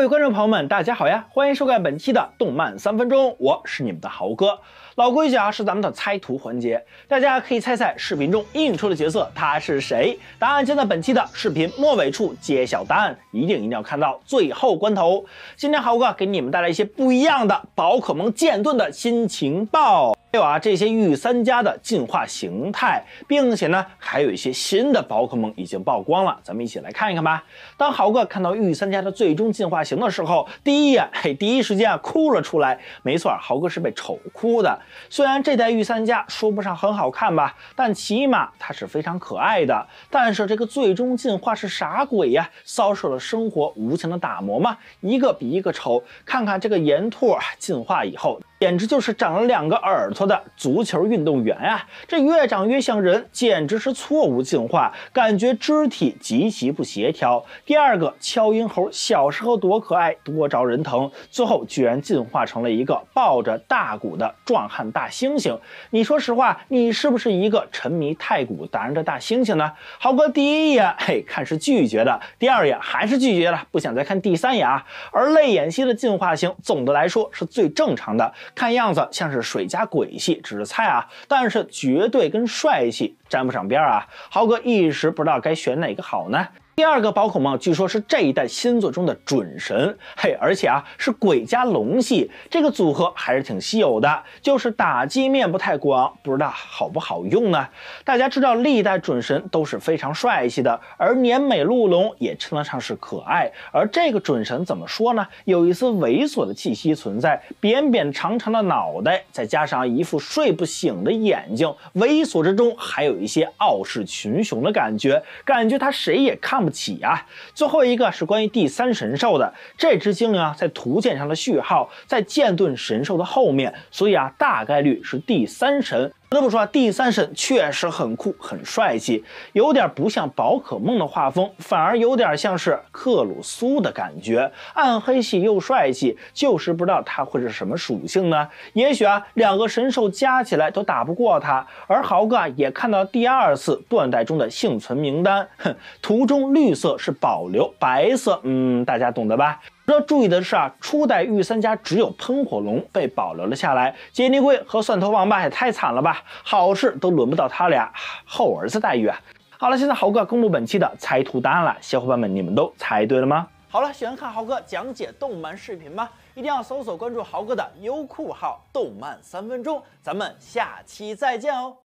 各位观众朋友们，大家好呀！欢迎收看本期的动漫三分钟，我是你们的豪哥。老规矩啊，是咱们的猜图环节，大家可以猜猜视频中映出的角色他是谁。答案将在本期的视频末尾处揭晓，答案一定一定要看到最后关头。今天豪哥给你们带来一些不一样的宝可梦剑盾的新情报。还有啊，这些御三家的进化形态，并且呢，还有一些新的宝可梦已经曝光了，咱们一起来看一看吧。当豪哥看到御三家的最终进化型的时候，第一眼，嘿，第一时间啊，哭了出来。没错，豪哥是被丑哭的。虽然这代御三家说不上很好看吧，但起码它是非常可爱的。但是这个最终进化是啥鬼呀？遭受了生活无情的打磨吗？一个比一个丑。看看这个岩兔进化以后。简直就是长了两个耳朵的足球运动员啊！这越长越像人，简直是错误进化，感觉肢体极其不协调。第二个敲音猴小时候多可爱，多招人疼，最后居然进化成了一个抱着大鼓的壮汉大猩猩。你说实话，你是不是一个沉迷太鼓达人的大猩猩呢？豪哥第一眼，嘿，看是拒绝的；第二眼还是拒绝了，不想再看第三眼。啊。而泪眼蜥的进化型，总的来说是最正常的。看样子像是水加鬼系是菜啊，但是绝对跟帅气沾不上边儿啊！豪哥一时不知道该选哪个好呢？第二个宝可梦据说是这一代新作中的准神，嘿，而且啊是鬼加龙系，这个组合还是挺稀有的，就是打击面不太广，不知道好不好用呢？大家知道历代准神都是非常帅气的，而年美鹿龙也称得上是可爱，而这个准神怎么说呢？有一丝猥琐的气息存在，扁扁长长的脑袋，再加上一副睡不醒的眼睛，猥琐之中还有一些傲视群雄的感觉，感觉他谁也看。看不起啊！最后一个是关于第三神兽的，这只精灵啊，在图鉴上的序号在剑盾神兽的后面，所以啊，大概率是第三神。不得不说啊，第三神确实很酷很帅气，有点不像宝可梦的画风，反而有点像是克鲁苏的感觉，暗黑系又帅气，就是不知道它会是什么属性呢？也许啊，两个神兽加起来都打不过它。而豪哥啊也看到第二次断代中的幸存名单，哼，图中绿色是保留，白色，嗯，大家懂得吧？值得注意的是啊，初代御三家只有喷火龙被保留了下来，杰尼龟和蒜头王八也太惨了吧！好事都轮不到他俩，后儿子待遇啊！好了，现在豪哥公布本期的猜图答案了，小伙伴们你们都猜对了吗？好了，喜欢看豪哥讲解动漫视频吗？一定要搜索关注豪哥的优酷号“动漫三分钟”，咱们下期再见哦！